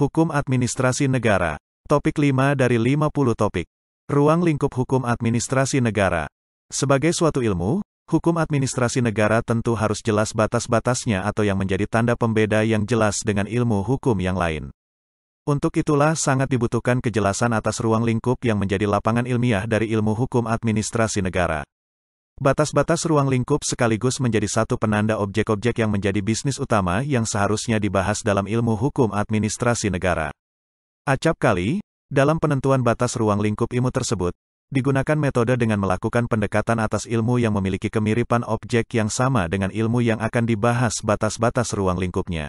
Hukum Administrasi Negara. Topik 5 dari 50 topik. Ruang lingkup hukum administrasi negara. Sebagai suatu ilmu, hukum administrasi negara tentu harus jelas batas-batasnya atau yang menjadi tanda pembeda yang jelas dengan ilmu hukum yang lain. Untuk itulah sangat dibutuhkan kejelasan atas ruang lingkup yang menjadi lapangan ilmiah dari ilmu hukum administrasi negara. Batas-batas ruang lingkup sekaligus menjadi satu penanda objek-objek yang menjadi bisnis utama yang seharusnya dibahas dalam ilmu hukum administrasi negara. Acap kali, dalam penentuan batas ruang lingkup ilmu tersebut, digunakan metode dengan melakukan pendekatan atas ilmu yang memiliki kemiripan objek yang sama dengan ilmu yang akan dibahas batas-batas ruang lingkupnya.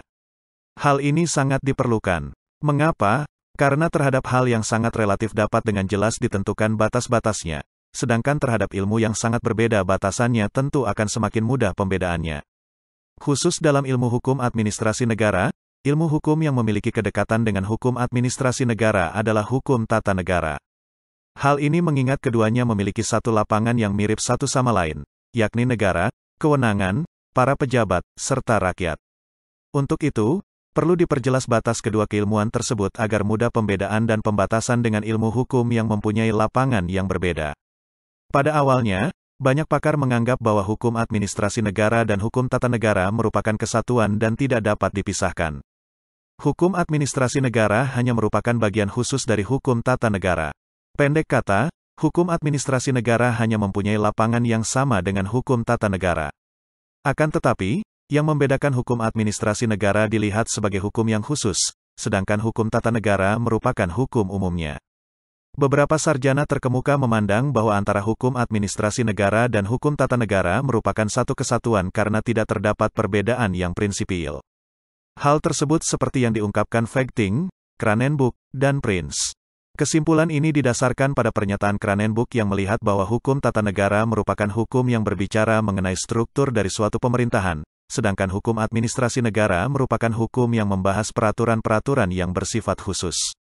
Hal ini sangat diperlukan. Mengapa? Karena terhadap hal yang sangat relatif dapat dengan jelas ditentukan batas-batasnya sedangkan terhadap ilmu yang sangat berbeda batasannya tentu akan semakin mudah pembedaannya. Khusus dalam ilmu hukum administrasi negara, ilmu hukum yang memiliki kedekatan dengan hukum administrasi negara adalah hukum tata negara. Hal ini mengingat keduanya memiliki satu lapangan yang mirip satu sama lain, yakni negara, kewenangan, para pejabat, serta rakyat. Untuk itu, perlu diperjelas batas kedua keilmuan tersebut agar mudah pembedaan dan pembatasan dengan ilmu hukum yang mempunyai lapangan yang berbeda. Pada awalnya, banyak pakar menganggap bahwa hukum administrasi negara dan hukum tata negara merupakan kesatuan dan tidak dapat dipisahkan. Hukum administrasi negara hanya merupakan bagian khusus dari hukum tata negara. Pendek kata, hukum administrasi negara hanya mempunyai lapangan yang sama dengan hukum tata negara. Akan tetapi, yang membedakan hukum administrasi negara dilihat sebagai hukum yang khusus, sedangkan hukum tata negara merupakan hukum umumnya. Beberapa sarjana terkemuka memandang bahwa antara hukum administrasi negara dan hukum tata negara merupakan satu kesatuan karena tidak terdapat perbedaan yang prinsipil. Hal tersebut seperti yang diungkapkan Fechting, Kranenbuk, dan Prince. Kesimpulan ini didasarkan pada pernyataan Kranenbuk yang melihat bahwa hukum tata negara merupakan hukum yang berbicara mengenai struktur dari suatu pemerintahan, sedangkan hukum administrasi negara merupakan hukum yang membahas peraturan-peraturan yang bersifat khusus.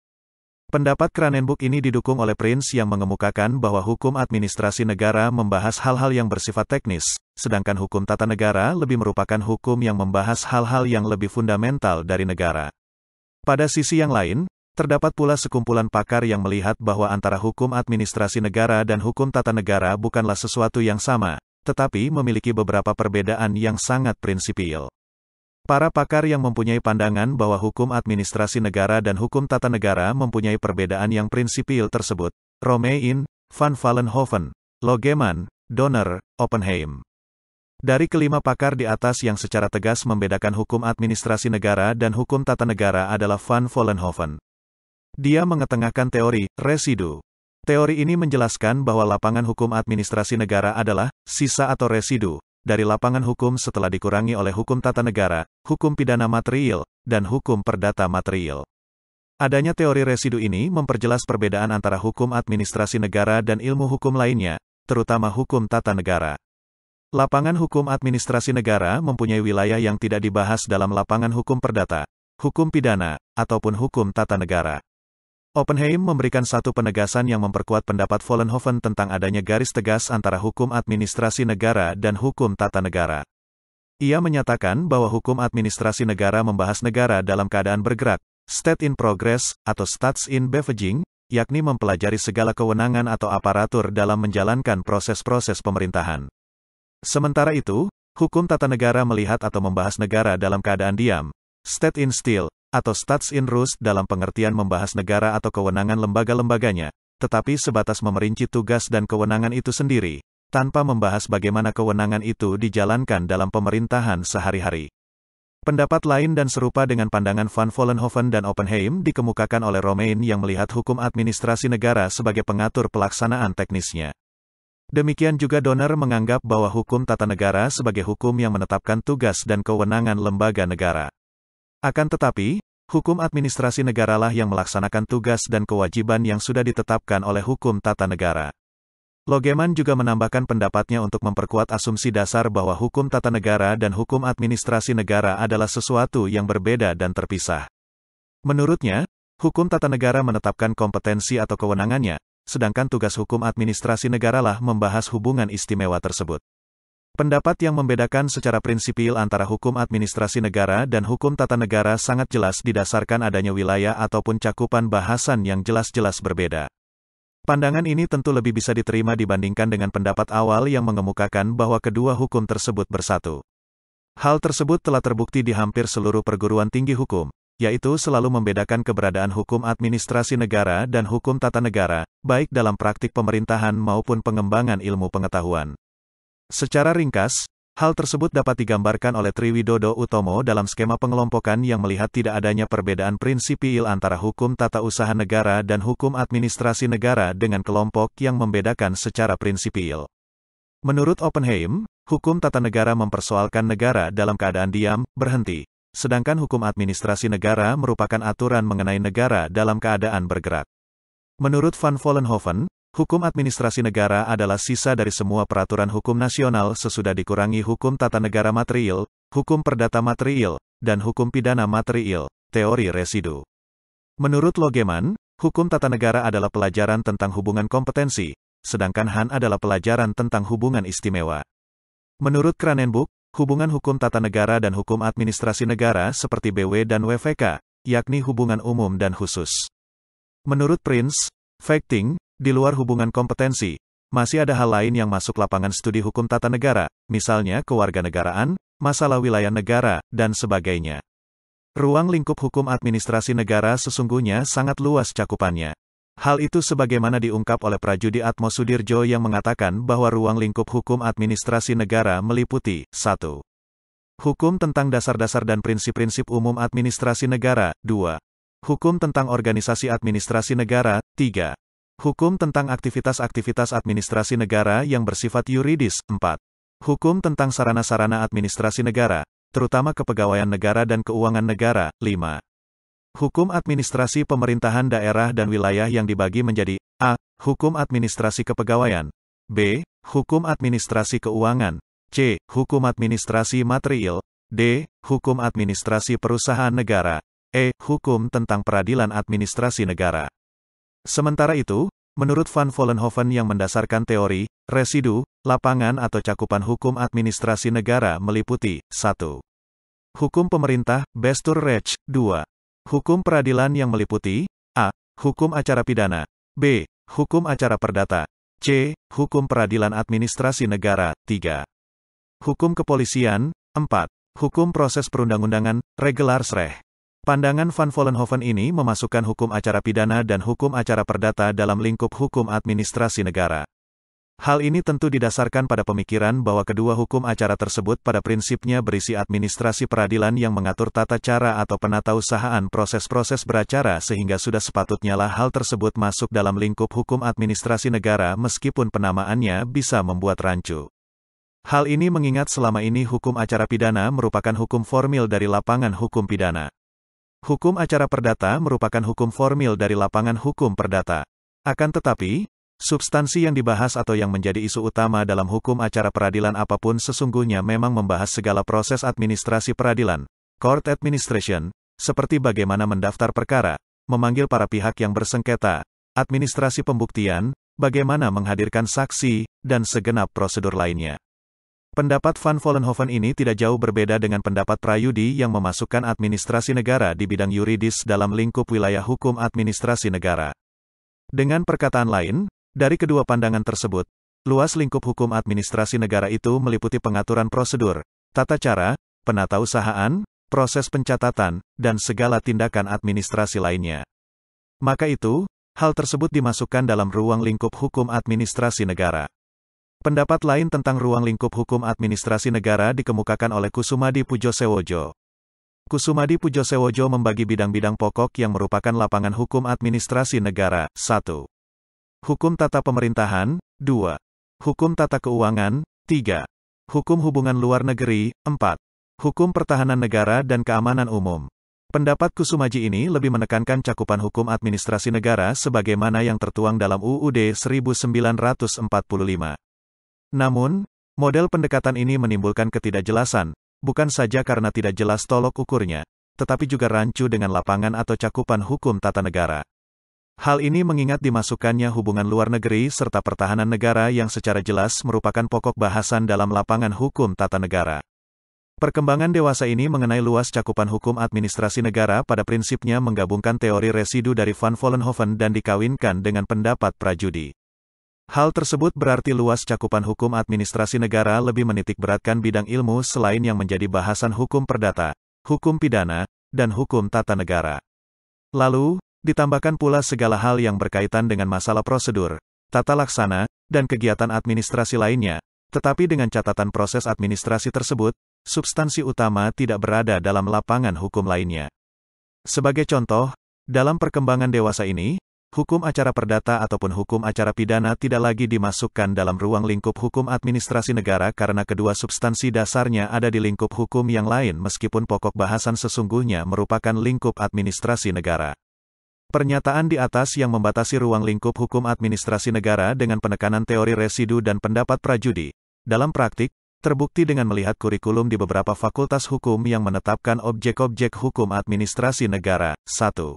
Pendapat Kranenburg ini didukung oleh Prince yang mengemukakan bahwa hukum administrasi negara membahas hal-hal yang bersifat teknis, sedangkan hukum tata negara lebih merupakan hukum yang membahas hal-hal yang lebih fundamental dari negara. Pada sisi yang lain, terdapat pula sekumpulan pakar yang melihat bahwa antara hukum administrasi negara dan hukum tata negara bukanlah sesuatu yang sama, tetapi memiliki beberapa perbedaan yang sangat prinsipil. Para pakar yang mempunyai pandangan bahwa hukum administrasi negara dan hukum tata negara mempunyai perbedaan yang prinsipil tersebut. Romein, Van Vallenhoven, Logeman, Donner, Oppenheim. Dari kelima pakar di atas yang secara tegas membedakan hukum administrasi negara dan hukum tata negara adalah Van Vollenhoven. Dia mengetengahkan teori residu. Teori ini menjelaskan bahwa lapangan hukum administrasi negara adalah sisa atau residu, dari lapangan hukum setelah dikurangi oleh hukum tata negara, hukum pidana material, dan hukum perdata material. Adanya teori residu ini memperjelas perbedaan antara hukum administrasi negara dan ilmu hukum lainnya, terutama hukum tata negara. Lapangan hukum administrasi negara mempunyai wilayah yang tidak dibahas dalam lapangan hukum perdata, hukum pidana, ataupun hukum tata negara. Oppenheim memberikan satu penegasan yang memperkuat pendapat Vollenhoven tentang adanya garis tegas antara hukum administrasi negara dan hukum tata negara. Ia menyatakan bahwa hukum administrasi negara membahas negara dalam keadaan bergerak, state in progress, atau stats in beveging, yakni mempelajari segala kewenangan atau aparatur dalam menjalankan proses-proses pemerintahan. Sementara itu, hukum tata negara melihat atau membahas negara dalam keadaan diam, state in still, atau stats in rules dalam pengertian membahas negara atau kewenangan lembaga-lembaganya, tetapi sebatas memerinci tugas dan kewenangan itu sendiri, tanpa membahas bagaimana kewenangan itu dijalankan dalam pemerintahan sehari-hari. Pendapat lain dan serupa dengan pandangan Van Vollenhoven dan Oppenheim dikemukakan oleh Romain yang melihat hukum administrasi negara sebagai pengatur pelaksanaan teknisnya. Demikian juga Donner menganggap bahwa hukum tata negara sebagai hukum yang menetapkan tugas dan kewenangan lembaga negara. Akan tetapi, hukum administrasi negaralah yang melaksanakan tugas dan kewajiban yang sudah ditetapkan oleh hukum tata negara. Logeman juga menambahkan pendapatnya untuk memperkuat asumsi dasar bahwa hukum tata negara dan hukum administrasi negara adalah sesuatu yang berbeda dan terpisah. Menurutnya, hukum tata negara menetapkan kompetensi atau kewenangannya, sedangkan tugas hukum administrasi negaralah membahas hubungan istimewa tersebut. Pendapat yang membedakan secara prinsipil antara hukum administrasi negara dan hukum tata negara sangat jelas didasarkan adanya wilayah ataupun cakupan bahasan yang jelas-jelas berbeda. Pandangan ini tentu lebih bisa diterima dibandingkan dengan pendapat awal yang mengemukakan bahwa kedua hukum tersebut bersatu. Hal tersebut telah terbukti di hampir seluruh perguruan tinggi hukum, yaitu selalu membedakan keberadaan hukum administrasi negara dan hukum tata negara, baik dalam praktik pemerintahan maupun pengembangan ilmu pengetahuan. Secara ringkas, hal tersebut dapat digambarkan oleh Triwidodo Utomo dalam skema pengelompokan yang melihat tidak adanya perbedaan prinsipil antara hukum tata usaha negara dan hukum administrasi negara dengan kelompok yang membedakan secara prinsipil. Menurut Oppenheim, hukum tata negara mempersoalkan negara dalam keadaan diam, berhenti. Sedangkan hukum administrasi negara merupakan aturan mengenai negara dalam keadaan bergerak. Menurut Van Vollenhoven, Hukum administrasi negara adalah sisa dari semua peraturan hukum nasional sesudah dikurangi hukum tata negara material, hukum perdata material, dan hukum pidana material, teori residu. Menurut Logeman, hukum tata negara adalah pelajaran tentang hubungan kompetensi, sedangkan HAN adalah pelajaran tentang hubungan istimewa. Menurut Kranenbuk, hubungan hukum tata negara dan hukum administrasi negara seperti BW dan WVK, yakni hubungan umum dan khusus. Menurut Prince, Facting, di luar hubungan kompetensi, masih ada hal lain yang masuk lapangan studi hukum tata negara, misalnya kewarganegaraan, masalah wilayah negara, dan sebagainya. Ruang lingkup hukum administrasi negara sesungguhnya sangat luas cakupannya. Hal itu sebagaimana diungkap oleh Prajudi Atmo Sudirjo yang mengatakan bahwa ruang lingkup hukum administrasi negara meliputi 1. Hukum tentang dasar-dasar dan prinsip-prinsip umum administrasi negara, 2. Hukum tentang organisasi administrasi negara, 3. Hukum tentang aktivitas-aktivitas administrasi negara yang bersifat yuridis. 4. Hukum tentang sarana-sarana administrasi negara, terutama kepegawaian negara dan keuangan negara. 5. Hukum administrasi pemerintahan daerah dan wilayah yang dibagi menjadi A. Hukum administrasi kepegawaian B. Hukum administrasi keuangan C. Hukum administrasi material D. Hukum administrasi perusahaan negara E. Hukum tentang peradilan administrasi negara Sementara itu, menurut Van Vollenhoven yang mendasarkan teori, residu, lapangan atau cakupan hukum administrasi negara meliputi 1. Hukum pemerintah, rech, 2. Hukum peradilan yang meliputi A. Hukum acara pidana B. Hukum acara perdata C. Hukum peradilan administrasi negara, 3. Hukum kepolisian, 4. Hukum proses perundang-undangan, sreh. Pandangan Van Vollenhoven ini memasukkan hukum acara pidana dan hukum acara perdata dalam lingkup hukum administrasi negara. Hal ini tentu didasarkan pada pemikiran bahwa kedua hukum acara tersebut pada prinsipnya berisi administrasi peradilan yang mengatur tata cara atau penatausahaan proses-proses beracara sehingga sudah sepatutnya lah hal tersebut masuk dalam lingkup hukum administrasi negara meskipun penamaannya bisa membuat rancu. Hal ini mengingat selama ini hukum acara pidana merupakan hukum formil dari lapangan hukum pidana. Hukum acara perdata merupakan hukum formil dari lapangan hukum perdata. Akan tetapi, substansi yang dibahas atau yang menjadi isu utama dalam hukum acara peradilan apapun sesungguhnya memang membahas segala proses administrasi peradilan, court administration, seperti bagaimana mendaftar perkara, memanggil para pihak yang bersengketa, administrasi pembuktian, bagaimana menghadirkan saksi, dan segenap prosedur lainnya. Pendapat Van Vollenhoven ini tidak jauh berbeda dengan pendapat Prayudi yang memasukkan administrasi negara di bidang yuridis dalam lingkup wilayah hukum administrasi negara. Dengan perkataan lain, dari kedua pandangan tersebut, luas lingkup hukum administrasi negara itu meliputi pengaturan prosedur, tata cara, penata usahaan, proses pencatatan, dan segala tindakan administrasi lainnya. Maka itu, hal tersebut dimasukkan dalam ruang lingkup hukum administrasi negara. Pendapat lain tentang ruang lingkup hukum administrasi negara dikemukakan oleh Kusumadi Pujosewojo. Kusumadi Pujosewojo membagi bidang-bidang pokok yang merupakan lapangan hukum administrasi negara. 1. Hukum tata pemerintahan. 2. Hukum tata keuangan. 3. Hukum hubungan luar negeri. 4. Hukum pertahanan negara dan keamanan umum. Pendapat Kusumaji ini lebih menekankan cakupan hukum administrasi negara sebagaimana yang tertuang dalam UUD 1945. Namun, model pendekatan ini menimbulkan ketidakjelasan, bukan saja karena tidak jelas tolok ukurnya, tetapi juga rancu dengan lapangan atau cakupan hukum tata negara. Hal ini mengingat dimasukkannya hubungan luar negeri serta pertahanan negara yang secara jelas merupakan pokok bahasan dalam lapangan hukum tata negara. Perkembangan dewasa ini mengenai luas cakupan hukum administrasi negara pada prinsipnya menggabungkan teori residu dari Van Vollenhoven dan dikawinkan dengan pendapat prajudi. Hal tersebut berarti luas cakupan hukum administrasi negara lebih menitik beratkan bidang ilmu selain yang menjadi bahasan hukum perdata, hukum pidana, dan hukum tata negara. Lalu, ditambahkan pula segala hal yang berkaitan dengan masalah prosedur, tata laksana, dan kegiatan administrasi lainnya, tetapi dengan catatan proses administrasi tersebut, substansi utama tidak berada dalam lapangan hukum lainnya. Sebagai contoh, dalam perkembangan dewasa ini, Hukum acara perdata ataupun hukum acara pidana tidak lagi dimasukkan dalam ruang lingkup hukum administrasi negara karena kedua substansi dasarnya ada di lingkup hukum yang lain meskipun pokok bahasan sesungguhnya merupakan lingkup administrasi negara. Pernyataan di atas yang membatasi ruang lingkup hukum administrasi negara dengan penekanan teori residu dan pendapat prajudi. Dalam praktik, terbukti dengan melihat kurikulum di beberapa fakultas hukum yang menetapkan objek-objek hukum administrasi negara. 1.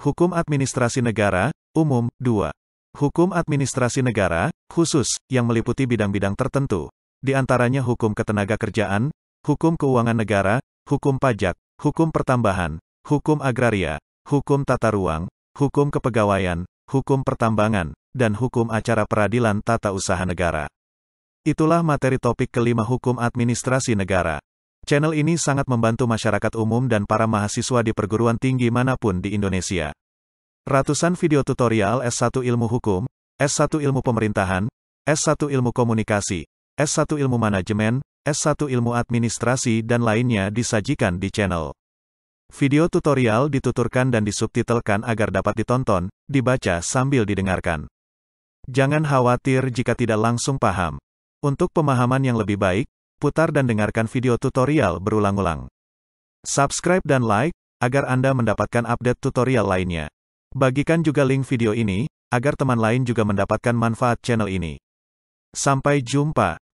Hukum Administrasi Negara, Umum, 2. Hukum Administrasi Negara, khusus, yang meliputi bidang-bidang tertentu. Di antaranya hukum ketenaga kerjaan, hukum keuangan negara, hukum pajak, hukum pertambahan, hukum agraria, hukum tata ruang, hukum kepegawaian, hukum pertambangan, dan hukum acara peradilan tata usaha negara. Itulah materi topik kelima hukum administrasi negara. Channel ini sangat membantu masyarakat umum dan para mahasiswa di perguruan tinggi manapun di Indonesia. Ratusan video tutorial S1 Ilmu Hukum, S1 Ilmu Pemerintahan, S1 Ilmu Komunikasi, S1 Ilmu Manajemen, S1 Ilmu Administrasi dan lainnya disajikan di channel. Video tutorial dituturkan dan disubtitelkan agar dapat ditonton, dibaca sambil didengarkan. Jangan khawatir jika tidak langsung paham. Untuk pemahaman yang lebih baik, putar dan dengarkan video tutorial berulang-ulang. Subscribe dan like, agar Anda mendapatkan update tutorial lainnya. Bagikan juga link video ini, agar teman lain juga mendapatkan manfaat channel ini. Sampai jumpa.